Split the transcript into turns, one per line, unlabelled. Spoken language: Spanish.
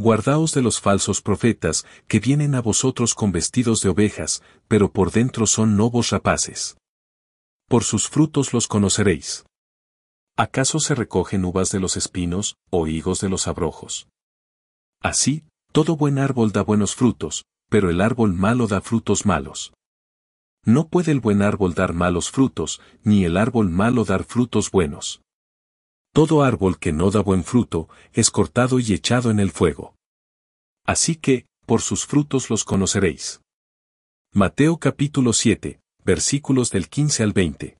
Guardaos de los falsos profetas, que vienen a vosotros con vestidos de ovejas, pero por dentro son lobos rapaces. Por sus frutos los conoceréis. ¿Acaso se recogen uvas de los espinos, o higos de los abrojos? Así, todo buen árbol da buenos frutos, pero el árbol malo da frutos malos. No puede el buen árbol dar malos frutos, ni el árbol malo dar frutos buenos. Todo árbol que no da buen fruto es cortado y echado en el fuego. Así que, por sus frutos los conoceréis. Mateo
capítulo 7, versículos del 15 al 20.